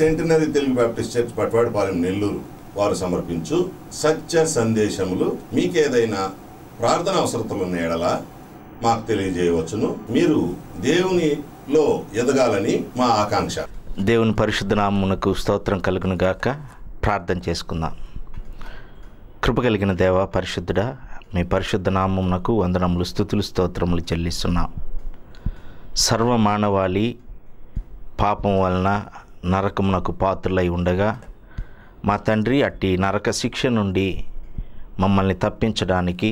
centenary Telugu baptist church Patwadapalem Nellore వారు సమర్పించు సత్య సందేశములు మీకేదైనా ప్రార్థన అవసరతలున్న ఎడల మాకు తెలియజేయవచ్చును మీరు దేవునిలో ఎదగాలని మా ఆకాంక్ష దేవుని పరిశుద్ధ నామమునకు స్తోత్రం కలుగును గాక ప్రార్థన చేసుకుందాం కృప కలిగిన దేవ పరిశుద్ధుడా మీ పరిశుద్ధ నామమునకు వందనములు స్థుతులు స్తోత్రములు చెల్లిస్తున్నాం సర్వ మానవాళి పాపం వలన నరకమునకు పాత్రులై ఉండగా మా తండ్రి అట్టి నరక శిక్ష నుండి మమ్మల్ని తప్పించడానికి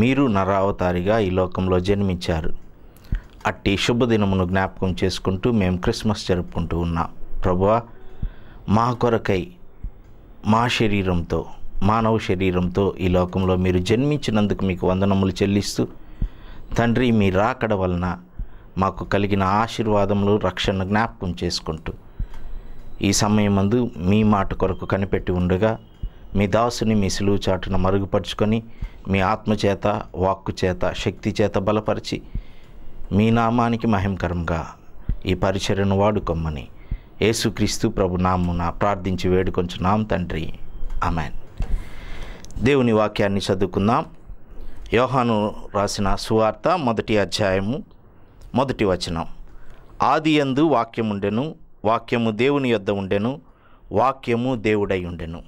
మీరు నరావతారిగా ఈ లోకంలో జన్మించారు అట్టి శుభదినమును జ్ఞాపకం చేసుకుంటూ మేము క్రిస్మస్ జరుపుకుంటూ ఉన్నాం ప్రభువా మా కొరకై మా శరీరంతో మానవ శరీరంతో ఈ లోకంలో మీరు జన్మించినందుకు మీకు వందనములు చెల్లిస్తూ తండ్రి మీ రాకడ వలన మాకు కలిగిన ఆశీర్వాదములు రక్షణ జ్ఞాపకం చేసుకుంటూ ఈ సమయమందు మీ మాట కొరకు కనిపెట్టి ఉండగా మీ దాసుని మీ సిలువు చాటును మరుగుపరుచుకొని మీ ఆత్మచేత వాక్కు చేత శక్తి చేత బలపరిచి మీ నామానికి మహిమకరంగా ఈ పరిచర్యను వాడుకోమని యేసుక్రీస్తు ప్రభు నామున ప్రార్థించి నాం తండ్రి అమెన్ దేవుని వాక్యాన్ని చదువుకుందాం యోహాను రాసిన సువార్త మొదటి అధ్యాయము మొదటి వచనం ఆది ఎందు వాక్యముండెను వాక్యము దేవుని యొద్ద ఉండెను వాక్యము దేవుడై ఉండెను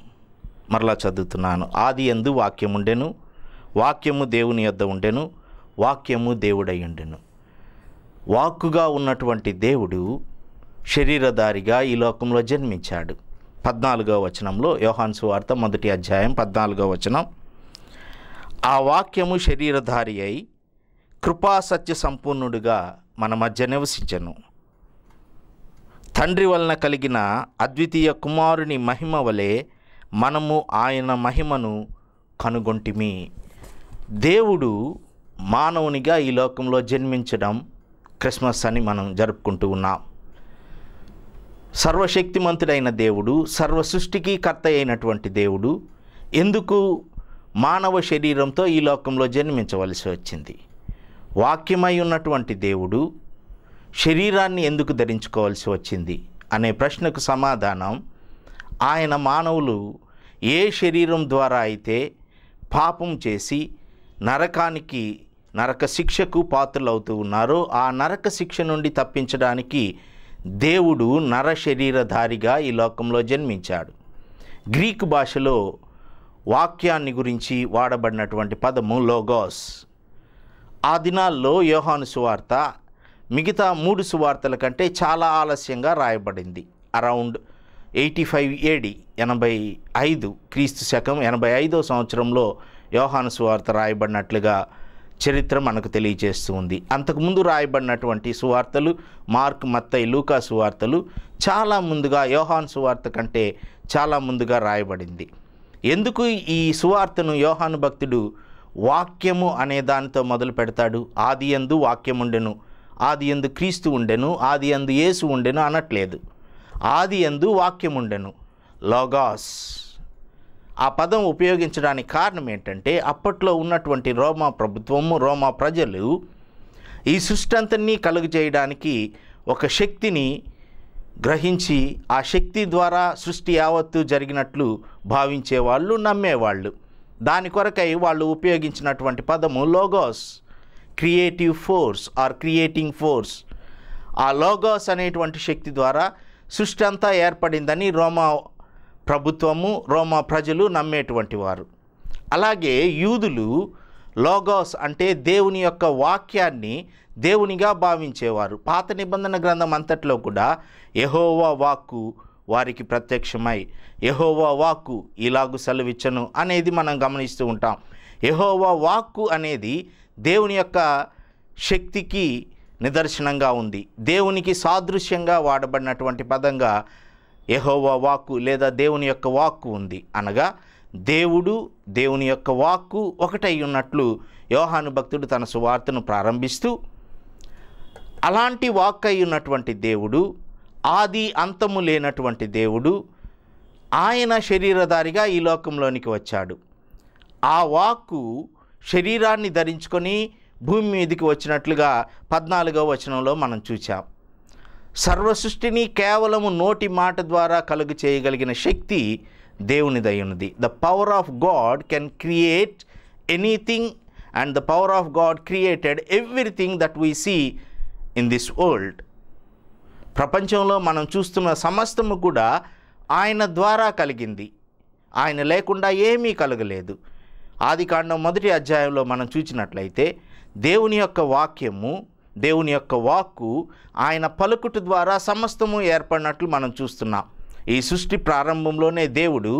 మరలా చదువుతున్నాను ఆది ఎందు వాక్యం ఉండెను వాక్యము దేవుని యొద్ద ఉండెను వాక్యము దేవుడై ఉండెను వాక్కుగా ఉన్నటువంటి దేవుడు శరీరధారిగా ఈ లోకంలో జన్మించాడు పద్నాలుగో వచనంలో యోహాన్సు వార్త మొదటి అధ్యాయం పద్నాలుగో వచనం ఆ వాక్యము శరీరధారి అయి కృపా సత్య సంపూర్ణుడుగా మన మధ్య నివసించను తండ్రి వలన కలిగిన అద్వితీయ కుమారుని మహిమ వలె మనము ఆయన మహిమను కనుగొంటిమి దేవుడు మానవునిగా ఈ లోకంలో జన్మించడం క్రిస్మస్ అని మనం జరుపుకుంటూ ఉన్నాం సర్వశక్తిమంతుడైన దేవుడు సర్వ సృష్టికి కర్త అయినటువంటి దేవుడు ఎందుకు మానవ శరీరంతో ఈ లోకంలో జన్మించవలసి వచ్చింది వాక్యమై ఉన్నటువంటి దేవుడు శరీరాన్ని ఎందుకు ధరించుకోవాల్సి వచ్చింది అనే ప్రశ్నకు సమాధానం ఆయన మానవులు ఏ శరీరం ద్వారా అయితే పాపం చేసి నరకానికి నరక శిక్షకు పాత్రలవుతూ ఉన్నారో ఆ నరక శిక్ష నుండి తప్పించడానికి దేవుడు నర శరీరధారిగా ఈ లోకంలో జన్మించాడు గ్రీకు భాషలో వాక్యాన్ని గురించి వాడబడినటువంటి పదము లోగోస్ ఆ దినాల్లో యోహాను సువార్త మిగతా మూడు సువార్తల కంటే చాలా ఆలస్యంగా రాయబడింది అరౌండ్ ఎయిటీ ఫైవ్ ఏడి ఎనభై ఐదు క్రీస్తు శకం ఎనభై ఐదో సంవత్సరంలో యోహాను సువార్త రాయబడినట్లుగా చరిత్ర మనకు తెలియజేస్తూ ఉంది అంతకుముందు రాయబడినటువంటి సువార్తలు మార్క్ మత్తై లూకా సువార్తలు చాలా ముందుగా యోహాన్ సువార్త కంటే చాలా ముందుగా రాయబడింది ఎందుకు ఈ సువార్తను యోహాను భక్తుడు వాక్యము అనే దానితో మొదలు పెడతాడు ఆది ఎందు వాక్యముండెను ఆది ఎందు క్రీస్తు ఉండెను ఆది ఎందు యేసు ఉండెను అనట్లేదు ఆది ఎందు వాక్యం ఉండెను లోగాస్ ఆ పదం ఉపయోగించడానికి కారణం ఏంటంటే అప్పట్లో ఉన్నటువంటి రోమా ప్రభుత్వము రోమా ప్రజలు ఈ సృష్టి అంతన్నీ కలుగు చేయడానికి ఒక శక్తిని గ్రహించి ఆ శక్తి ద్వారా సృష్టి యావత్తు జరిగినట్లు భావించేవాళ్ళు నమ్మేవాళ్ళు దాని కొరకై వాళ్ళు ఉపయోగించినటువంటి పదము logos creative force or creating force ఆ లోగోస్ అనేటువంటి శక్తి ద్వారా సృష్టి అంతా ఏర్పడిందని రోమా ప్రభుత్వము రోమా ప్రజలు నమ్మేటువంటి వారు అలాగే యూదులు లోగోస్ అంటే దేవుని యొక్క వాక్యాన్ని దేవునిగా భావించేవారు పాత నిబంధన గ్రంథం అంతట్లో కూడా యహోవా వాక్కు వారికి ప్రత్యక్షమై యహోవా వాక్కు ఇలాగు సెలవిచ్చను అనేది మనం గమనిస్తూ ఉంటాం యహోవా వాక్కు అనేది దేవుని యొక్క శక్తికి నిదర్శనంగా ఉంది దేవునికి సాదృశ్యంగా వాడబడినటువంటి పదంగా యహోవా వాక్కు లేదా దేవుని యొక్క వాక్కు ఉంది అనగా దేవుడు దేవుని యొక్క వాక్కు ఒకటై ఉన్నట్లు యోహాను భక్తుడు తన సువార్తను ప్రారంభిస్తూ అలాంటి వాక్ అయి ఉన్నటువంటి దేవుడు ఆది అంతము లేనటువంటి దేవుడు ఆయన శరీరధారిగా ఈ లోకంలోనికి వచ్చాడు ఆ వాక్కు శరీరాన్ని ధరించుకొని భూమి మీదకి వచ్చినట్లుగా పద్నాలుగో వచనంలో మనం చూచాం సర్వ సృష్టిని కేవలము నోటి మాట ద్వారా కలుగు చేయగలిగిన శక్తి దేవునిదై ఉన్నది the power of God can create anything and the power of God created everything that we see in this world ప్రపంచంలో మనం చూస్తున్న సమస్తము కూడా ఆయన ద్వారా కలిగింది ఆయన లేకుండా ఏమీ కలగలేదు ఆదికాండం మొదటి అధ్యాయంలో మనం చూచినట్లయితే దేవుని యొక్క వాక్యము దేవుని యొక్క వాక్కు ఆయన పలుకుటి ద్వారా సమస్తము ఏర్పడినట్లు మనం చూస్తున్నాం ఈ సృష్టి ప్రారంభంలోనే దేవుడు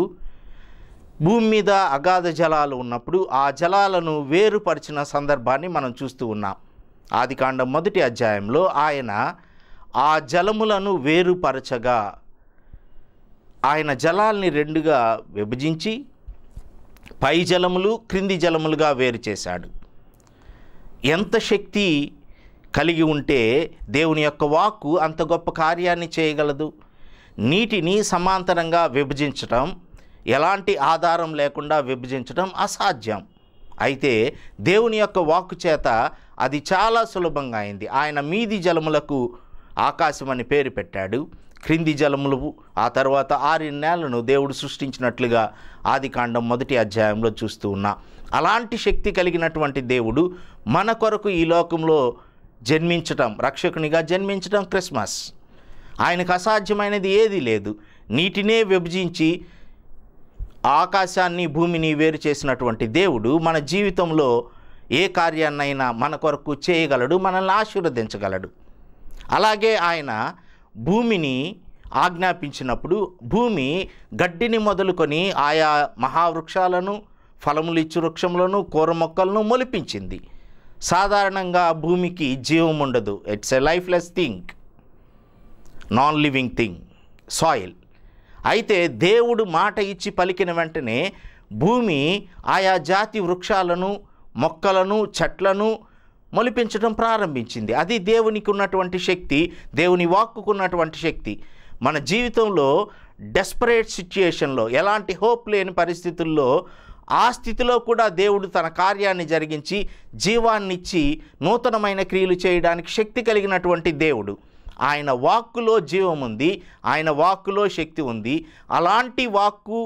భూమి మీద అగాధ జలాలు ఉన్నప్పుడు ఆ జలాలను వేరుపరిచిన సందర్భాన్ని మనం చూస్తూ ఉన్నాం ఆదికాండం మొదటి అధ్యాయంలో ఆయన ఆ జలములను వేరుపరచగా ఆయన జలాల్ని రెండుగా విభజించి పై జలములు క్రింది జలములుగా వేరు చేశాడు ఎంత శక్తి కలిగి ఉంటే దేవుని యొక్క వాక్కు అంత గొప్ప కార్యాన్ని చేయగలదు నీటిని సమాంతరంగా విభజించటం ఎలాంటి ఆధారం లేకుండా విభజించడం అసాధ్యం అయితే దేవుని యొక్క వాక్కు చేత అది చాలా సులభంగా అయింది ఆయన మీది జలములకు ఆకాశం అని పేరు పెట్టాడు క్రింది జలములు ఆ తర్వాత ఆరు నేలను దేవుడు సృష్టించినట్లుగా ఆది కాండం మొదటి అధ్యాయంలో చూస్తూ ఉన్నా అలాంటి శక్తి కలిగినటువంటి దేవుడు మన కొరకు ఈ లోకంలో జన్మించటం రక్షకునిగా జన్మించటం క్రిస్మస్ ఆయనకు అసాధ్యమైనది ఏదీ లేదు నీటినే విభజించి ఆకాశాన్ని భూమిని వేరు చేసినటువంటి దేవుడు మన జీవితంలో ఏ కార్యాన్నైనా మన కొరకు చేయగలడు మనల్ని ఆశీర్వదించగలడు అలాగే ఆయన భూమిని ఆజ్ఞాపించినప్పుడు భూమి గడ్డిని మొదలుకొని ఆయా మహావృక్షాలను ఫలములు ఇచ్చి వృక్షములను కూర మొక్కలను మొలిపించింది సాధారణంగా భూమికి జీవం ఉండదు it's a lifeless thing non living thing soil అయితే దేవుడు మాట ఇచ్చి పలికిన వెంటనే భూమి ఆయా జాతి వృక్షాలను మొక్కలను చెట్లను మొలిపించడం ప్రారంభించింది అది దేవునికి ఉన్నటువంటి శక్తి దేవుని వాక్కుకున్నటువంటి శక్తి మన జీవితంలో డెస్పరేట్ సిచ్యుయేషన్లో ఎలాంటి హోప్ లేని పరిస్థితుల్లో ఆ స్థితిలో కూడా దేవుడు తన కార్యాన్ని జరిగించి జీవాన్నిచ్చి నూతనమైన క్రియలు చేయడానికి శక్తి కలిగినటువంటి దేవుడు ఆయన వాక్కులో జీవం ఉంది ఆయన వాక్కులో శక్తి ఉంది అలాంటి వాక్కు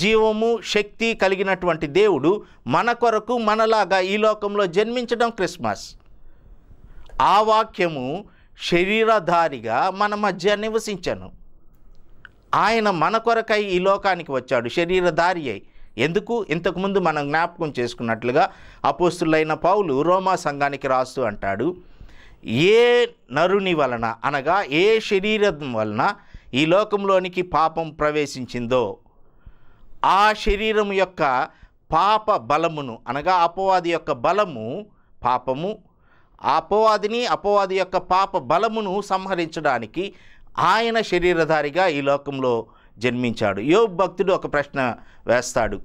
జీవము శక్తి కలిగినటువంటి దేవుడు మన కొరకు మనలాగా ఈ లోకంలో జన్మించడం క్రిస్మస్ ఆ వాక్యము శరీరధారిగా మన మధ్య నివసించను ఆయన మన కొరకై ఈ లోకానికి వచ్చాడు శరీరధారి అయి ఎందుకు ఇంతకుముందు మనం జ్ఞాపకం చేసుకున్నట్లుగా అపోస్తులైన పౌలు రోమా సంఘానికి రాస్తూ అంటాడు ఏ నరుని వలన అనగా ఏ శరీరం వలన ఈ లోకంలోనికి పాపం ప్రవేశించిందో ఆ శరీరం యొక్క పాప బలమును అనగా అపవాది యొక్క బలము పాపము అపవాదిని అపవాది యొక్క పాప బలమును సంహరించడానికి ఆయన శరీరధారిగా ఈ లోకంలో జన్మించాడు యో భక్తుడు ఒక ప్రశ్న వేస్తాడు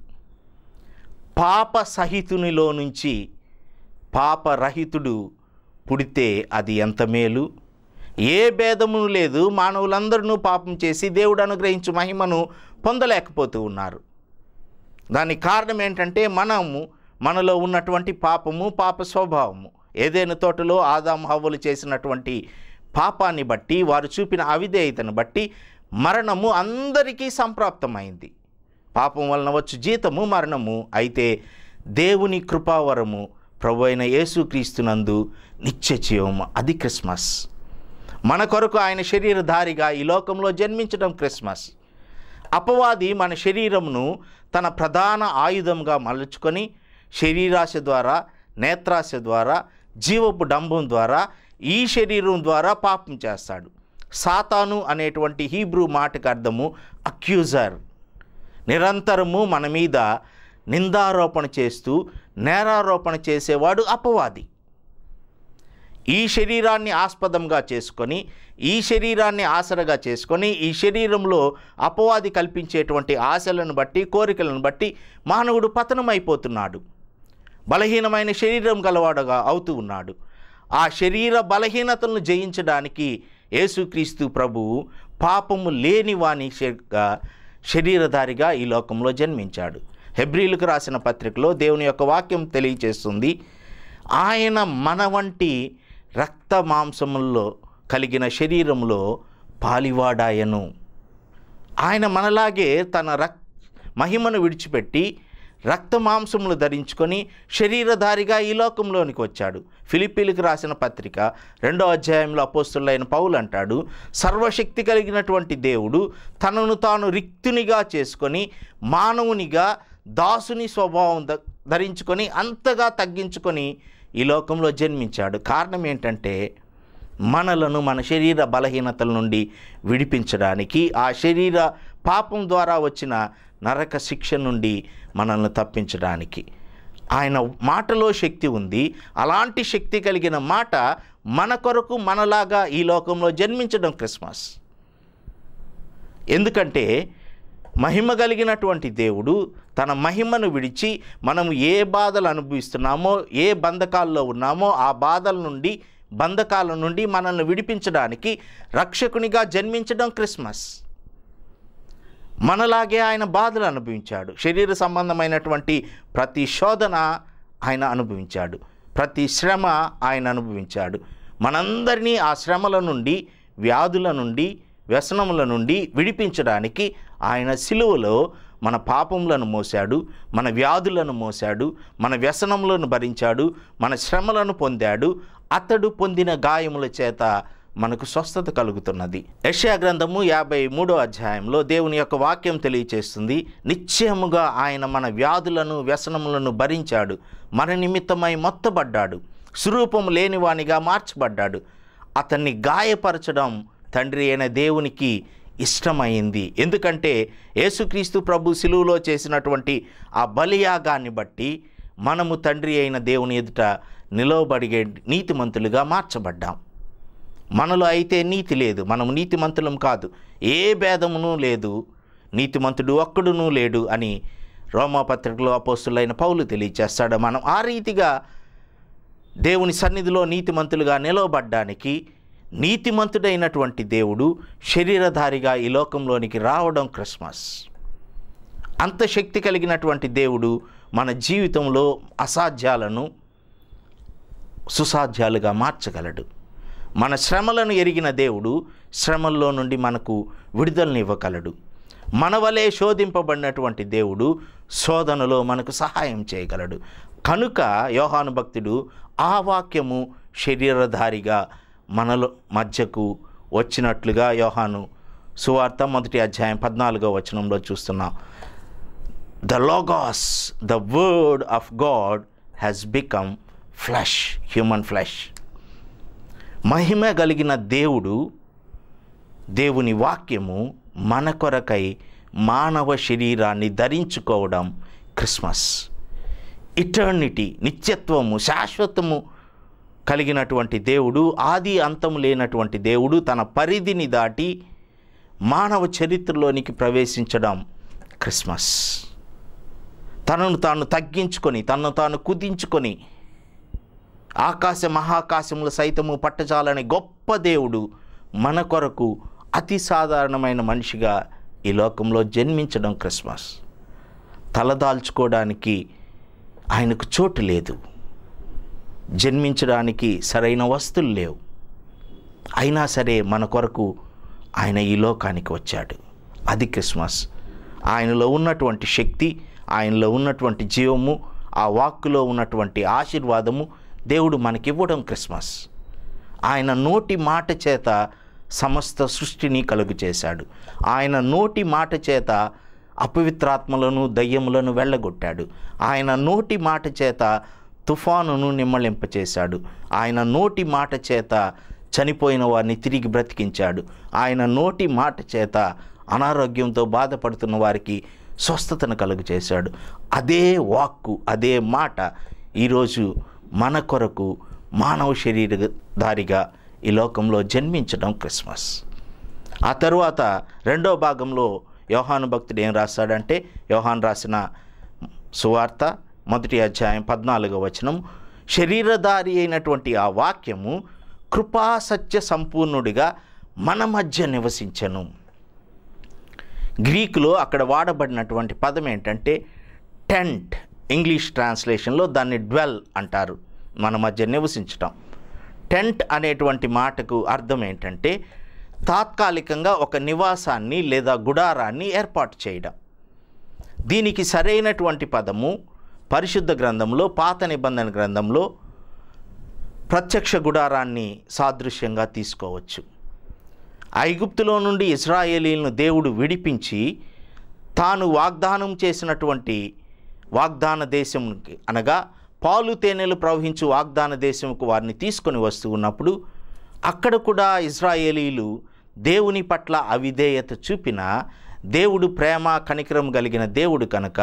పాప సహితునిలో నుంచి పాపరహితుడు పుడితే అది ఎంత మేలు ఏ భేదమును లేదు మానవులందరూ పాపం చేసి దేవుడు అనుగ్రహించు మహిమను పొందలేకపోతూ ఉన్నారు దానికి కారణం ఏంటంటే మనము మనలో ఉన్నటువంటి పాపము పాప స్వభావము ఏదైనా తోటలో ఆదాం హవ్వలు చేసినటువంటి పాపాన్ని బట్టి వారు చూపిన అవిధేయతను బట్టి మరణము అందరికీ సంప్రాప్తమైంది పాపం వలన వచ్చు జీతము మరణము అయితే దేవుని కృపావరము ప్రభు అయిన యేసుక్రీస్తునందు నిత్యజీవం అది క్రిస్మస్ మన కొరకు ఆయన శరీరధారిగా ఈ లోకంలో జన్మించడం క్రిస్మస్ అపవాది మన శరీరమును తన ప్రధాన ఆయుధంగా మలుచుకొని శరీరాశ ద్వారా నేత్రాశ ద్వారా జీవపు డంబం ద్వారా ఈ శరీరం ద్వారా పాపం చేస్తాడు సాతాను అనేటువంటి హీబ్రూ మాటకు అర్థము అక్యూజర్ నిరంతరము మన మీద నిందారోపణ చేస్తూ నేరారోపణ చేసేవాడు అపవాది ఈ శరీరాన్ని ఆస్పదంగా చేసుకొని ఈ శరీరాన్ని ఆసరగా చేసుకొని ఈ శరీరంలో అపవాది కల్పించేటువంటి ఆశలను బట్టి కోరికలను బట్టి మానవుడు పతనమైపోతున్నాడు బలహీనమైన శరీరం గలవాడుగా అవుతూ ఉన్నాడు ఆ శరీర బలహీనతలను జయించడానికి యేసుక్రీస్తు ప్రభువు పాపము లేని వాణి శరీరధారిగా ఈ లోకంలో జన్మించాడు హెబ్రిలకు రాసిన పత్రికలో దేవుని యొక్క వాక్యం తెలియచేస్తుంది ఆయన మన వంటి రక్త మాంసముల్లో కలిగిన శరీరంలో పాలివాడాయను ఆయన మనలాగే తన రక్ మహిమను విడిచిపెట్టి రక్త మాంసములు ధరించుకొని శరీరధారిగా ఈ లోకంలోనికి వచ్చాడు ఫిలిపీలకు రాసిన పత్రిక రెండో అధ్యాయంలో అపోస్తులైన పౌలు అంటాడు సర్వశక్తి కలిగినటువంటి దేవుడు తనను తాను రిక్తునిగా చేసుకొని మానవునిగా దాసుని స్వభావం ధరించుకొని అంతగా తగ్గించుకొని ఈ లోకంలో జన్మించాడు కారణం ఏంటంటే మనలను మన శరీర బలహీనతల నుండి విడిపించడానికి ఆ శరీర పాపం ద్వారా వచ్చిన నరక శిక్ష నుండి మనల్ని తప్పించడానికి ఆయన మాటలో శక్తి ఉంది అలాంటి శక్తి కలిగిన మాట మన కొరకు మనలాగా ఈ లోకంలో జన్మించడం క్రిస్మస్ ఎందుకంటే మహిమ కలిగినటువంటి దేవుడు తన మహిమను విడిచి మనం ఏ బాధలు అనుభవిస్తున్నామో ఏ బంధకాల్లో ఉన్నామో ఆ బాధల నుండి బంధకాల నుండి మనల్ని విడిపించడానికి రక్షకునిగా జన్మించడం క్రిస్మస్ మనలాగే ఆయన బాధలు అనుభవించాడు శరీర సంబంధమైనటువంటి ప్రతి శోధన ఆయన అనుభవించాడు ప్రతి శ్రమ ఆయన అనుభవించాడు మనందరినీ ఆ శ్రమల నుండి వ్యాధుల నుండి వ్యసనముల నుండి విడిపించడానికి ఆయన సిలువలో మన పాపములను మోశాడు మన వ్యాధులను మోశాడు మన వ్యసనములను భరించాడు మన శ్రమలను పొందాడు అతడు పొందిన గాయముల చేత మనకు స్వస్థత కలుగుతున్నది యష్యా గ్రంథము యాభై మూడో అధ్యాయంలో దేవుని యొక్క వాక్యం తెలియచేస్తుంది నిశ్చయముగా ఆయన మన వ్యాధులను వ్యసనములను భరించాడు మన నిమిత్తమై మొత్తబడ్డాడు స్వరూపం లేనివానిగా మార్చబడ్డాడు అతన్ని గాయపరచడం తండ్రి అయిన దేవునికి ఇష్టమైంది ఎందుకంటే యేసుక్రీస్తు ప్రభు శిలువులో చేసినటువంటి ఆ బలియాగాన్ని బట్టి మనము తండ్రి అయిన దేవుని ఎదుట నిలవబడిగే నీతిమంతులుగా మార్చబడ్డాం మనలో అయితే నీతి లేదు మనము నీతిమంతులం కాదు ఏ భేదమును లేదు నీతిమంతుడు ఒక్కడునూ లేడు అని రోమాపత్రికలో అపోస్తులైన పౌలు తెలియచేస్తాడు మనం ఆ రీతిగా దేవుని సన్నిధిలో నీతిమంతులుగా నిలవబడ్డానికి నీతిమంతుడైనటువంటి దేవుడు శరీరధారిగా ఈ లోకంలోనికి రావడం క్రిస్మస్ అంత శక్తి కలిగినటువంటి దేవుడు మన జీవితంలో అసాధ్యాలను సుసాధ్యాలుగా మార్చగలడు మన శ్రమలను ఎరిగిన దేవుడు శ్రమల్లో నుండి మనకు విడుదలనివ్వగలడు మన వలె శోధింపబడినటువంటి దేవుడు శోధనలో మనకు సహాయం చేయగలడు కనుక యోహాను భక్తుడు ఆ వాక్యము శరీరధారిగా మనలో మధ్యకు వచ్చినట్లుగా యోహాను సువార్త మొదటి అధ్యాయం పద్నాలుగో వచనంలో చూస్తున్నాం the logos the word of God has become flesh human flesh మహిమ కలిగిన దేవుడు దేవుని వాక్యము మన కొరకై మానవ శరీరాన్ని ధరించుకోవడం క్రిస్మస్ ఇటర్నిటీ నిత్యత్వము శాశ్వతము కలిగినటువంటి దేవుడు ఆది అంతం లేనటువంటి దేవుడు తన పరిధిని దాటి మానవ చరిత్రలోనికి ప్రవేశించడం క్రిస్మస్ తనను తాను తగ్గించుకొని తనను తాను కుదించుకొని ఆకాశ మహాకాశములు సైతము పట్టజాలనే గొప్ప దేవుడు మన కొరకు అతి సాధారణమైన మనిషిగా ఈ లోకంలో జన్మించడం క్రిస్మస్ తలదాల్చుకోవడానికి ఆయనకు చోటు లేదు జన్మించడానికి సరైన వస్తువులు లేవు అయినా సరే మన కొరకు ఆయన ఈ లోకానికి వచ్చాడు అది క్రిస్మస్ ఆయనలో ఉన్నటువంటి శక్తి ఆయనలో ఉన్నటువంటి జీవము ఆ వాక్కులో ఉన్నటువంటి ఆశీర్వాదము దేవుడు మనకివ్వడం క్రిస్మస్ ఆయన నోటి మాట చేత సమస్త సృష్టిని కలుగు చేశాడు ఆయన నోటి మాట చేత అపవిత్రాత్మలను దయ్యములను వెళ్ళగొట్టాడు ఆయన నోటి మాట చేత తుఫానును నిమ్మలింపచేశాడు ఆయన నోటి మాట చేత చనిపోయిన వారిని తిరిగి బ్రతికించాడు ఆయన నోటి మాట చేత అనారోగ్యంతో బాధపడుతున్న వారికి స్వస్థతను కలుగు చేశాడు అదే వాక్కు అదే మాట ఈరోజు మన కొరకు మానవ శరీరధారిగా ఈ లోకంలో జన్మించడం క్రిస్మస్ ఆ తర్వాత రెండో భాగంలో యోహాను భక్తుడు ఏం రాస్తాడంటే యోహాన్ రాసిన సువార్త మొదటి అధ్యాయం పద్నాలుగో వచనం శరీరధారి అయినటువంటి ఆ వాక్యము కృపాసత్య సంపూర్ణుడిగా మన మధ్య నివసించను గ్రీకులో అక్కడ వాడబడినటువంటి పదం ఏంటంటే టెంట్ ఇంగ్లీష్ ట్రాన్స్లేషన్లో దాన్ని డ్వెల్ అంటారు మన మధ్య నివసించటం టెంట్ అనేటువంటి మాటకు అర్థం ఏంటంటే తాత్కాలికంగా ఒక నివాసాన్ని లేదా గుడారాన్ని ఏర్పాటు చేయడం దీనికి సరైనటువంటి పదము పరిశుద్ధ గ్రంథంలో పాత నిబంధన గ్రంథంలో ప్రత్యక్ష గుడారాన్ని సాదృశ్యంగా తీసుకోవచ్చు ఐగుప్తులో నుండి ఇజ్రాయేలీలను దేవుడు విడిపించి తాను వాగ్దానం చేసినటువంటి వాగ్దాన దేశంకి అనగా పాలు తేనెలు ప్రవహించు వాగ్దాన దేశంకు వారిని తీసుకొని వస్తూ ఉన్నప్పుడు అక్కడ కూడా ఇజ్రాయేలీలు దేవుని పట్ల అవిధేయత చూపిన దేవుడు ప్రేమ కనికరం కలిగిన దేవుడు కనుక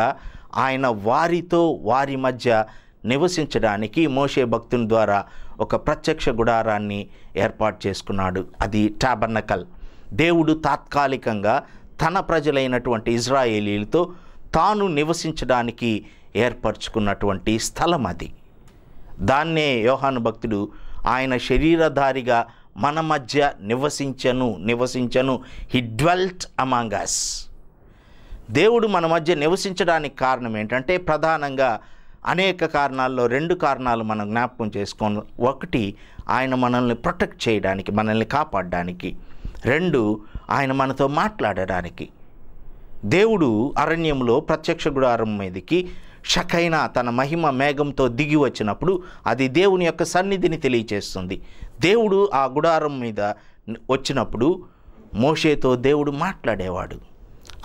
ఆయన వారితో వారి మధ్య నివసించడానికి మోషే భక్తుని ద్వారా ఒక ప్రత్యక్ష గుడారాన్ని ఏర్పాటు చేసుకున్నాడు అది టాబర్నకల్ దేవుడు తాత్కాలికంగా తన ప్రజలైనటువంటి ఇజ్రాయేలీలతో తాను నివసించడానికి ఏర్పరచుకున్నటువంటి స్థలం అది దాన్నే యోహాను భక్తుడు ఆయన శరీరధారిగా మన మధ్య నివసించను నివసించను హిడ్వెల్ట్ అమాంగస్ దేవుడు మన మధ్య నివసించడానికి కారణం ఏంటంటే ప్రధానంగా అనేక కారణాల్లో రెండు కారణాలు మనం జ్ఞాపకం చేసుకోను ఒకటి ఆయన మనల్ని ప్రొటెక్ట్ చేయడానికి మనల్ని కాపాడడానికి రెండు ఆయన మనతో మాట్లాడడానికి దేవుడు అరణ్యంలో ప్రత్యక్ష గుడారం మీదకి షకైనా తన మహిమ మేఘంతో దిగి వచ్చినప్పుడు అది దేవుని యొక్క సన్నిధిని తెలియచేస్తుంది దేవుడు ఆ గుడారం మీద వచ్చినప్పుడు మోషేతో దేవుడు మాట్లాడేవాడు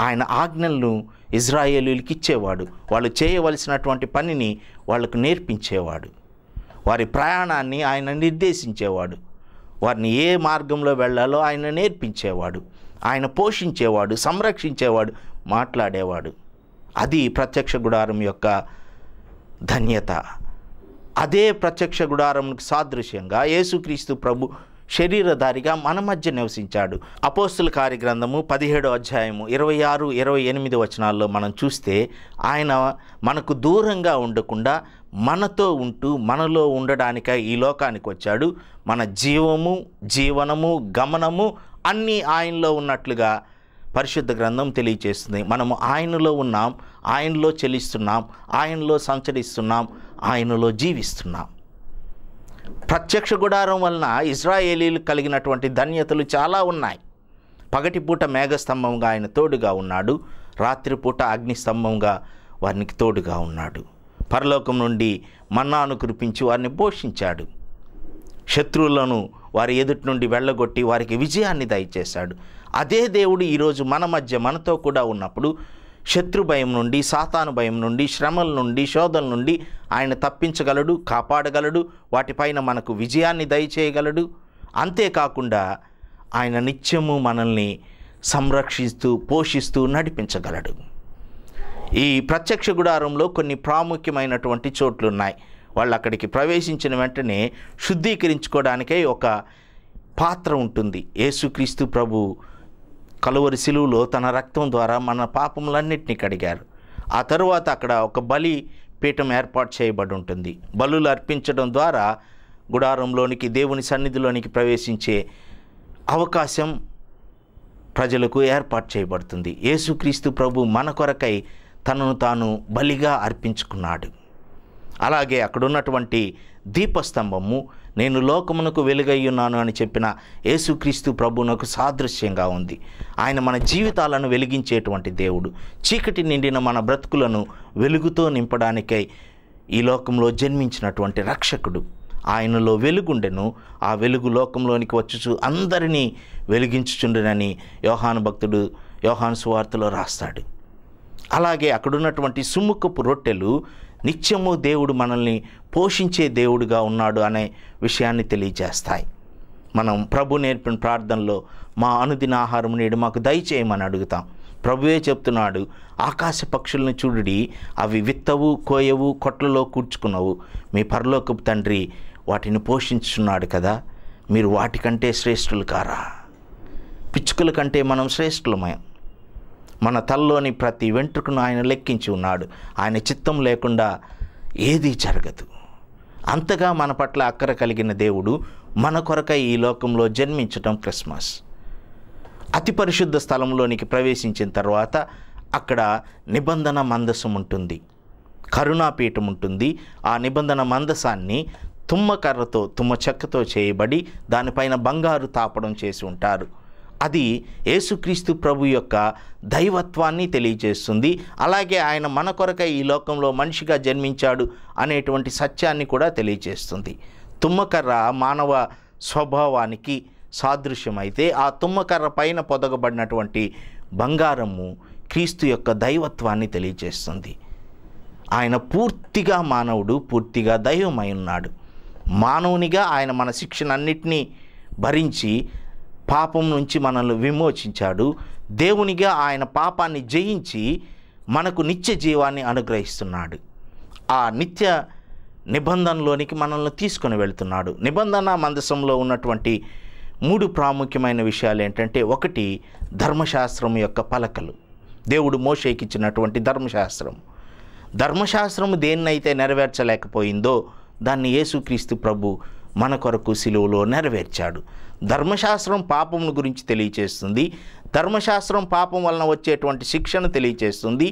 ఆయన ఆజ్ఞలను ఇజ్రాయేలీలకి ఇచ్చేవాడు వాళ్ళు చేయవలసినటువంటి పనిని వాళ్ళకు నేర్పించేవాడు వారి ప్రయాణాన్ని ఆయన నిర్దేశించేవాడు వారిని ఏ మార్గంలో వెళ్ళాలో ఆయన నేర్పించేవాడు ఆయన పోషించేవాడు సంరక్షించేవాడు మాట్లాడేవాడు అది ప్రత్యక్ష గుడారం యొక్క ధన్యత అదే ప్రత్యక్ష గుడారంకి సాదృశ్యంగా యేసుక్రీస్తు ప్రభు శరీరధారిగా మన మధ్య నివసించాడు అపోస్తుల కార్య గ్రంథము పదిహేడో అధ్యాయము ఇరవై ఆరు ఇరవై ఎనిమిది వచనాల్లో మనం చూస్తే ఆయన మనకు దూరంగా ఉండకుండా మనతో ఉంటూ మనలో ఉండడానికై ఈ లోకానికి వచ్చాడు మన జీవము జీవనము గమనము అన్నీ ఆయనలో ఉన్నట్లుగా పరిశుద్ధ గ్రంథం తెలియచేస్తుంది మనము ఆయనలో ఉన్నాం ఆయనలో చెల్లిస్తున్నాం ఆయనలో సంచరిస్తున్నాం ఆయనలో జీవిస్తున్నాం ప్రత్యక్ష గుడారం వలన ఇజ్రాయేలీలు కలిగినటువంటి ధన్యతలు చాలా ఉన్నాయి పగటిపూట మేఘస్తంభంగా ఆయన తోడుగా ఉన్నాడు రాత్రిపూట అగ్నిస్తంభంగా వారికి తోడుగా ఉన్నాడు పరలోకం నుండి మన్నాను కురిపించి వారిని పోషించాడు శత్రువులను వారి ఎదుటి నుండి వెళ్ళగొట్టి వారికి విజయాన్ని దయచేశాడు అదే దేవుడు ఈరోజు మన మధ్య మనతో కూడా ఉన్నప్పుడు శత్రు భయం నుండి సాతాను భయం నుండి శ్రమల నుండి శోధల నుండి ఆయన తప్పించగలడు కాపాడగలడు వాటిపైన మనకు విజయాన్ని దయచేయగలడు అంతేకాకుండా ఆయన నిత్యము మనల్ని సంరక్షిస్తూ పోషిస్తూ నడిపించగలడు ఈ ప్రత్యక్ష గుడారంలో కొన్ని ప్రాముఖ్యమైనటువంటి చోట్లు ఉన్నాయి వాళ్ళు అక్కడికి ప్రవేశించిన వెంటనే శుద్ధీకరించుకోవడానికే ఒక పాత్ర ఉంటుంది యేసుక్రీస్తు ప్రభు కలువరి శిలువులో తన రక్తం ద్వారా మన పాపములన్నింటినీ కడిగారు ఆ తరువాత అక్కడ ఒక బలి పీఠం ఏర్పాటు చేయబడి ఉంటుంది బలులు అర్పించడం ద్వారా గుడారంలోనికి దేవుని సన్నిధిలోనికి ప్రవేశించే అవకాశం ప్రజలకు ఏర్పాటు చేయబడుతుంది యేసుక్రీస్తు ప్రభు మన కొరకై తనను తాను బలిగా అర్పించుకున్నాడు అలాగే అక్కడున్నటువంటి దీపస్తంభము నేను లోకమునకు వెలుగయ్యున్నాను అని చెప్పిన యేసుక్రీస్తు ప్రభునకు సాదృశ్యంగా ఉంది ఆయన మన జీవితాలను వెలిగించేటువంటి దేవుడు చీకటి నిండిన మన బ్రతుకులను వెలుగుతో నింపడానికై ఈ లోకంలో జన్మించినటువంటి రక్షకుడు ఆయనలో వెలుగుండెను ఆ వెలుగు లోకంలోనికి వచ్చుచు అందరినీ వెలిగించుచుండునని యోహాను భక్తుడు యోహాను సువార్తలో రాస్తాడు అలాగే అక్కడున్నటువంటి సుముఖపు రొట్టెలు నిత్యము దేవుడు మనల్ని పోషించే దేవుడుగా ఉన్నాడు అనే విషయాన్ని తెలియజేస్తాయి మనం ప్రభు నేర్పిన ప్రార్థనలో మా అనుదిన ఆహారం నేడు మాకు దయచేయమని అడుగుతాం ప్రభువే చెప్తున్నాడు ఆకాశ పక్షులను చూడుడి అవి విత్తవు కోయవు కొట్లలో కూర్చుకున్నవు మీ పరలోకపు తండ్రి వాటిని పోషించున్నాడు కదా మీరు వాటికంటే శ్రేష్ఠులు కారా పిచ్చుకల కంటే మనం శ్రేష్ఠులమయం మన తల్లోని ప్రతి వెంట్రుకను ఆయన లెక్కించి ఉన్నాడు ఆయన చిత్తం లేకుండా ఏదీ జరగదు అంతగా మన పట్ల అక్కర కలిగిన దేవుడు మన కొరకై ఈ లోకంలో జన్మించటం క్రిస్మస్ అతి పరిశుద్ధ స్థలంలోనికి ప్రవేశించిన తర్వాత అక్కడ నిబంధన మందసం ఉంటుంది కరుణాపీఠం ఉంటుంది ఆ నిబంధన మందసాన్ని తుమ్మకర్రతో తుమ్మ చెక్కతో చేయబడి దానిపైన బంగారు తాపడం చేసి ఉంటారు అది యేసుక్రీస్తు ప్రభు యొక్క దైవత్వాన్ని తెలియజేస్తుంది అలాగే ఆయన మన కొరకై ఈ లోకంలో మనిషిగా జన్మించాడు అనేటువంటి సత్యాన్ని కూడా తెలియజేస్తుంది తుమ్మకర్ర మానవ స్వభావానికి సాదృశ్యమైతే ఆ తుమ్మకర్ర పైన పొదగబడినటువంటి బంగారము క్రీస్తు యొక్క దైవత్వాన్ని తెలియజేస్తుంది ఆయన పూర్తిగా మానవుడు పూర్తిగా దైవమై ఉన్నాడు మానవునిగా ఆయన మన శిక్షణ శిక్షణన్నిటినీ భరించి పాపం నుంచి మనల్ని విమోచించాడు దేవునిగా ఆయన పాపాన్ని జయించి మనకు నిత్య జీవాన్ని అనుగ్రహిస్తున్నాడు ఆ నిత్య నిబంధనలోనికి మనల్ని తీసుకొని వెళ్తున్నాడు నిబంధన మందసంలో ఉన్నటువంటి మూడు ప్రాముఖ్యమైన విషయాలు ఏంటంటే ఒకటి ధర్మశాస్త్రం యొక్క పలకలు దేవుడు మోషేకి ధర్మశాస్త్రం ధర్మశాస్త్రం దేన్నైతే నెరవేర్చలేకపోయిందో దాన్ని యేసుక్రీస్తు ప్రభు మన కొరకు సిలువులో నెరవేర్చాడు ధర్మశాస్త్రం పాపమును గురించి తెలియచేస్తుంది ధర్మశాస్త్రం పాపం వలన వచ్చేటువంటి శిక్షను తెలియచేస్తుంది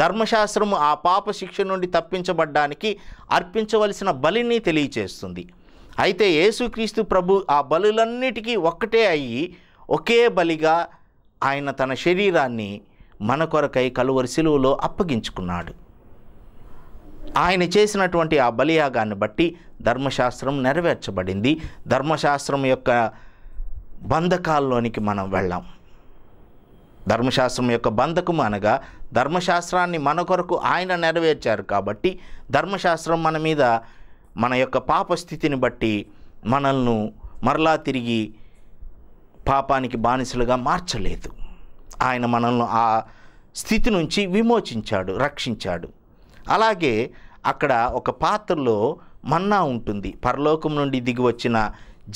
ధర్మశాస్త్రం ఆ పాప శిక్ష నుండి తప్పించబడ్డానికి అర్పించవలసిన బలిని తెలియచేస్తుంది అయితే యేసుక్రీస్తు ప్రభు ఆ బలులన్నిటికీ ఒక్కటే అయ్యి ఒకే బలిగా ఆయన తన శరీరాన్ని మన కొరకై కలువరి సిలువులో అప్పగించుకున్నాడు ఆయన చేసినటువంటి ఆ బలియాగాన్ని బట్టి ధర్మశాస్త్రం నెరవేర్చబడింది ధర్మశాస్త్రం యొక్క బంధకాల్లోనికి మనం వెళ్ళాం ధర్మశాస్త్రం యొక్క బంధకం అనగా ధర్మశాస్త్రాన్ని మన కొరకు ఆయన నెరవేర్చారు కాబట్టి ధర్మశాస్త్రం మన మీద మన యొక్క పాప స్థితిని బట్టి మనల్ని మరలా తిరిగి పాపానికి బానిసలుగా మార్చలేదు ఆయన మనల్ని ఆ స్థితి నుంచి విమోచించాడు రక్షించాడు అలాగే అక్కడ ఒక పాత్రలో మన్నా ఉంటుంది పరలోకం నుండి దిగి వచ్చిన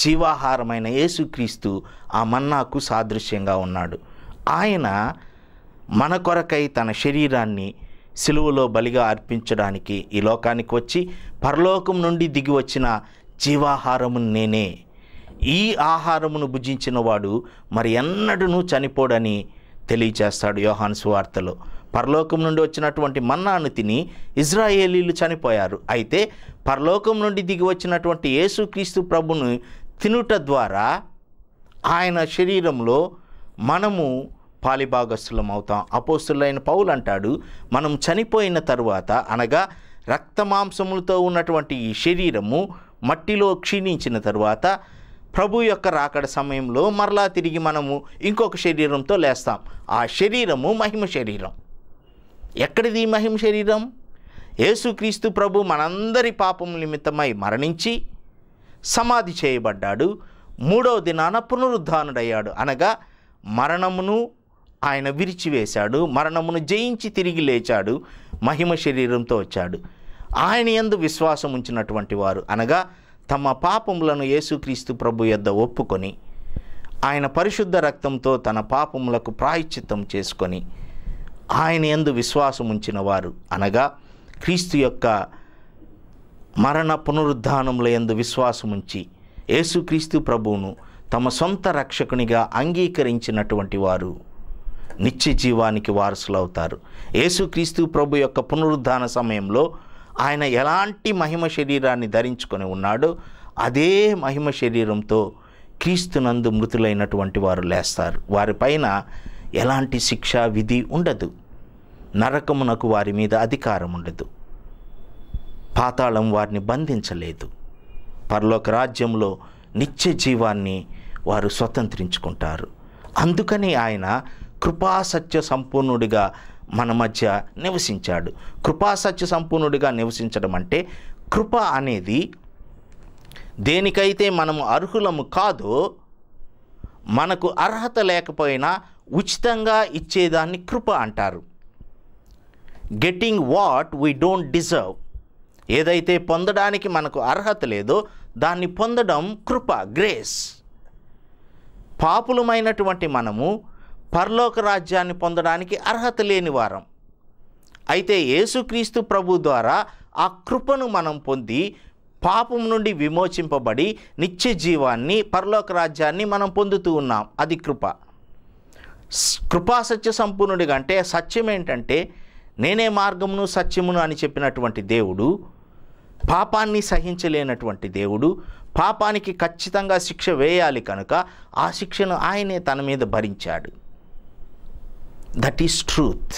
జీవాహారమైన యేసుక్రీస్తు ఆ మన్నాకు సాదృశ్యంగా ఉన్నాడు ఆయన మన కొరకై తన శరీరాన్ని సిలువలో బలిగా అర్పించడానికి ఈ లోకానికి వచ్చి పరలోకం నుండి దిగి వచ్చిన జీవాహారము నేనే ఈ ఆహారమును భుజించినవాడు మరి ఎన్నడూ చనిపోడని తెలియచేస్తాడు యోహాన్సు వార్తలో పరలోకం నుండి వచ్చినటువంటి మన్నాను తిని ఇజ్రాయేలీలు చనిపోయారు అయితే పరలోకం నుండి దిగి వచ్చినటువంటి యేసుక్రీస్తు ప్రభును తినుట ద్వారా ఆయన శరీరంలో మనము పాలిభాగస్థులం అవుతాం అపోస్తులైన పౌలు అంటాడు మనం చనిపోయిన తరువాత అనగా రక్త మాంసములతో ఉన్నటువంటి ఈ శరీరము మట్టిలో క్షీణించిన తరువాత ప్రభు యొక్క రాకడ సమయంలో మరలా తిరిగి మనము ఇంకొక శరీరంతో లేస్తాం ఆ శరీరము మహిమ శరీరం ఎక్కడిది మహిమ శరీరం యేసుక్రీస్తు ప్రభు మనందరి పాపం నిమిత్తమై మరణించి సమాధి చేయబడ్డాడు మూడవ దినాన పునరుద్ధానుడయ్యాడు అనగా మరణమును ఆయన విరిచివేశాడు మరణమును జయించి తిరిగి లేచాడు మహిమ శరీరంతో వచ్చాడు ఆయన ఎందు విశ్వాసం ఉంచినటువంటి వారు అనగా తమ పాపములను యేసుక్రీస్తు ప్రభు యొద్ద ఒప్పుకొని ఆయన పరిశుద్ధ రక్తంతో తన పాపములకు ప్రాయశ్చిత్తం చేసుకొని ఆయన ఎందు విశ్వాసం ఉంచిన వారు అనగా క్రీస్తు యొక్క మరణ పునరుద్ధానముల ఎందు విశ్వాసం ఉంచి యేసుక్రీస్తు ప్రభువును తమ సొంత రక్షకునిగా అంగీకరించినటువంటి వారు నిత్య జీవానికి వారసులవుతారు యేసుక్రీస్తు ప్రభు యొక్క పునరుద్ధాన సమయంలో ఆయన ఎలాంటి మహిమ శరీరాన్ని ధరించుకొని ఉన్నాడో అదే మహిమ శరీరంతో క్రీస్తునందు మృతులైనటువంటి వారు లేస్తారు వారిపైన ఎలాంటి శిక్షా విధి ఉండదు నరకమునకు వారి మీద అధికారం ఉండదు పాతాళం వారిని బంధించలేదు పరలోక రాజ్యంలో నిత్య జీవాన్ని వారు స్వతంత్రించుకుంటారు అందుకని ఆయన కృపాసత్య సంపూర్ణుడిగా మన మధ్య నివసించాడు కృపాసత్య సంపూర్ణుడిగా నివసించడం అంటే కృప అనేది దేనికైతే మనము అర్హులము కాదో మనకు అర్హత లేకపోయినా ఉచితంగా ఇచ్చేదాన్ని కృప అంటారు getting what we don't deserve ఏదైతే పొందడానికి మనకు అర్హత లేదో దాన్ని పొందడం కృప గ్రేస్ పాపులమైనటువంటి మనము పరలోక రాజ్యాన్ని పొందడానికి అర్హత లేని వారం అయితే యేసుక్రీస్తు ప్రభు ద్వారా ఆ కృపను మనం పొంది పాపం నుండి విమోచింపబడి నిత్య జీవాన్ని పరలోక రాజ్యాన్ని మనం పొందుతూ ఉన్నాం అది కృప కృపాసత్య సంపూర్ణుడిగా అంటే సత్యం ఏంటంటే నేనే మార్గమును సత్యమును అని చెప్పినటువంటి దేవుడు పాపాన్ని సహించలేనటువంటి దేవుడు పాపానికి ఖచ్చితంగా శిక్ష వేయాలి కనుక ఆ శిక్షను ఆయనే తన మీద భరించాడు దట్ ఈస్ ట్రూత్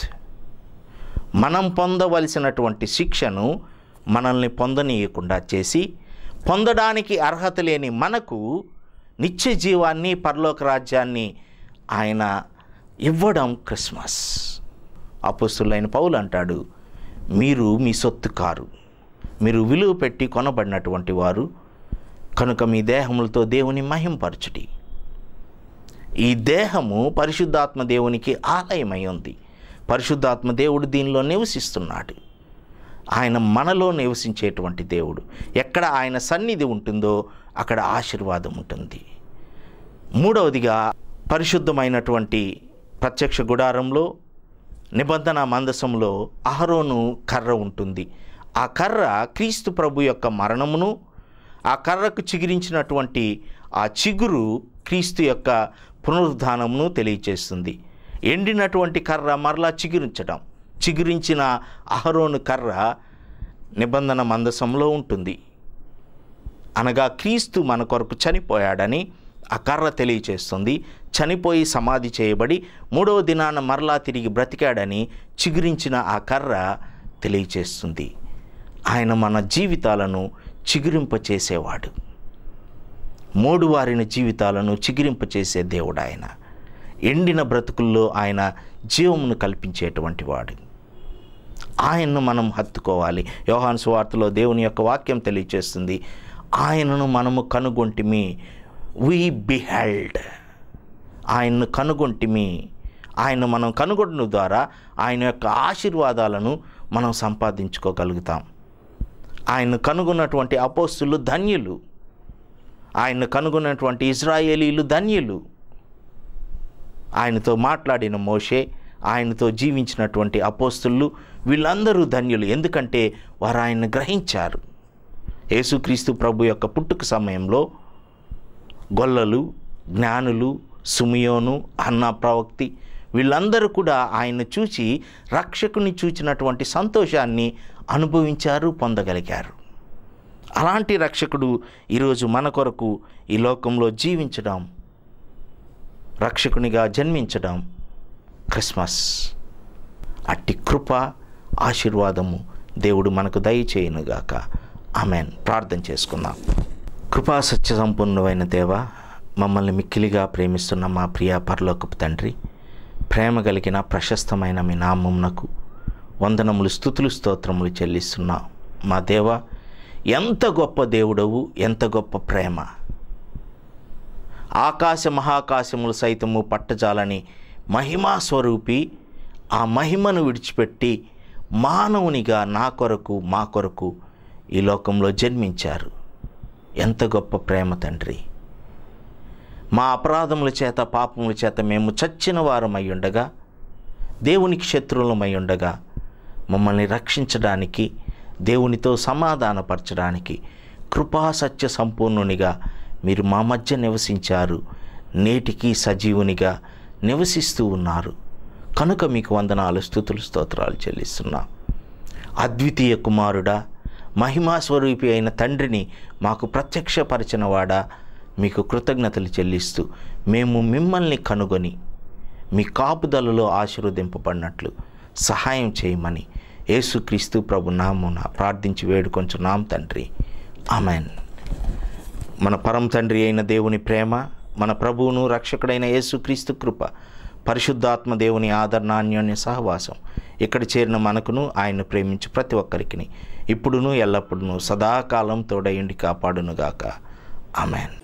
మనం పొందవలసినటువంటి శిక్షను మనల్ని పొందనీయకుండా చేసి పొందడానికి అర్హత లేని మనకు నిత్య జీవాన్ని పరలోక రాజ్యాన్ని ఆయన ఇవ్వడం క్రిస్మస్ అపుస్తులైన పౌలు అంటాడు మీరు మీ సొత్తు కారు మీరు విలువ పెట్టి కొనబడినటువంటి వారు కనుక మీ దేహములతో దేవుని మహింపరచుడి ఈ దేహము పరిశుద్ధాత్మ దేవునికి ఆలయమై ఉంది పరిశుద్ధాత్మ దేవుడు దీనిలో నివసిస్తున్నాడు ఆయన మనలో నివసించేటువంటి దేవుడు ఎక్కడ ఆయన సన్నిధి ఉంటుందో అక్కడ ఆశీర్వాదం ఉంటుంది మూడవదిగా పరిశుద్ధమైనటువంటి ప్రత్యక్ష గుడారంలో నిబంధన మందసంలో అహరోను కర్ర ఉంటుంది ఆ కర్ర క్రీస్తు ప్రభు యొక్క మరణమును ఆ కర్రకు చిగిరించినటువంటి ఆ చిగురు క్రీస్తు యొక్క పునరుద్ధానమును తెలియచేస్తుంది ఎండినటువంటి కర్ర మరలా చిగురించడం చిగురించిన అహరోను కర్ర నిబంధన మందసంలో ఉంటుంది అనగా క్రీస్తు మన కొరకు చనిపోయాడని అకర్ర తెలియచేస్తుంది చనిపోయి సమాధి చేయబడి మూడవ దినాన మరలా తిరిగి బ్రతికాడని చిగురించిన ఆ కర్ర తెలియచేస్తుంది ఆయన మన జీవితాలను చిగురింపచేసేవాడు వారిన జీవితాలను చిగురింపచేసే దేవుడు ఆయన ఎండిన బ్రతుకుల్లో ఆయన జీవమును కల్పించేటువంటి వాడు ఆయన్ను మనం హత్తుకోవాలి యోహాన్ సువార్తలో దేవుని యొక్క వాక్యం తెలియచేస్తుంది ఆయనను మనము కనుగొంటిమి వీ బిహెల్డ్ ఆయన్ను కనుగొంటిమి ఆయన మనం కనుగొనడం ద్వారా ఆయన యొక్క ఆశీర్వాదాలను మనం సంపాదించుకోగలుగుతాం ఆయన కనుగొన్నటువంటి అపోస్తులు ధన్యులు ఆయన కనుగొన్నటువంటి ఇజ్రాయేలీలు ధన్యులు ఆయనతో మాట్లాడిన మోషే ఆయనతో జీవించినటువంటి అపోస్తులు వీళ్ళందరూ ధన్యులు ఎందుకంటే వారు ఆయన్ని గ్రహించారు యేసుక్రీస్తు ప్రభు యొక్క పుట్టుక సమయంలో గొల్లలు జ్ఞానులు సుమియోను అన్న ప్రవక్తి వీళ్ళందరూ కూడా ఆయన చూసి రక్షకుని చూచినటువంటి సంతోషాన్ని అనుభవించారు పొందగలిగారు అలాంటి రక్షకుడు ఈరోజు మన కొరకు ఈ లోకంలో జీవించడం రక్షకునిగా జన్మించడం క్రిస్మస్ అట్టి కృప ఆశీర్వాదము దేవుడు మనకు దయచేయనుగాక ఆమెన్ ప్రార్థన చేసుకుందాం కృపా సత్య సంపూర్ణమైన దేవ మమ్మల్ని మిక్కిలిగా ప్రేమిస్తున్న మా ప్రియ పరలోకపు తండ్రి ప్రేమ కలిగిన ప్రశస్తమైన మీ నామమునకు వందనములు స్థుతులు స్తోత్రములు చెల్లిస్తున్నా మా దేవ ఎంత గొప్ప దేవుడవు ఎంత గొప్ప ప్రేమ ఆకాశ మహాకాశములు సైతము పట్టజాలని మహిమా స్వరూపి ఆ మహిమను విడిచిపెట్టి మానవునిగా నా కొరకు మా కొరకు ఈ లోకంలో జన్మించారు ఎంత గొప్ప ప్రేమ తండ్రి మా అపరాధముల చేత పాపముల చేత మేము చచ్చిన వారమై ఉండగా దేవునికి శత్రువులమై ఉండగా మమ్మల్ని రక్షించడానికి దేవునితో సమాధానపరచడానికి కృపా సత్య సంపూర్ణునిగా మీరు మా మధ్య నివసించారు నేటికి సజీవునిగా నివసిస్తూ ఉన్నారు కనుక మీకు వందనాలు స్థుతులు స్తోత్రాలు చెల్లిస్తున్నా అద్వితీయ కుమారుడా మహిమాస్వరూపి అయిన తండ్రిని మాకు ప్రత్యక్షపరిచినవాడా మీకు కృతజ్ఞతలు చెల్లిస్తూ మేము మిమ్మల్ని కనుగొని మీ కాపుదలలో ఆశీర్వదింపబడినట్లు సహాయం చేయమని యేసుక్రీస్తు ప్రభు నామున ప్రార్థించి వేడుకొంచు నామ తండ్రి అమెన్ మన పరం తండ్రి అయిన దేవుని ప్రేమ మన ప్రభువును రక్షకుడైన యేసుక్రీస్తు కృప పరిశుద్ధాత్మ దేవుని ఆదరణాన్యోన్య సహవాసం ఇక్కడ చేరిన మనకును ఆయన్ను ప్రేమించి ప్రతి ఒక్కరికి ఇప్పుడును ఎల్లప్పుడూ సదాకాలం తోడయుండి కాపాడునుగాక ఆమెన్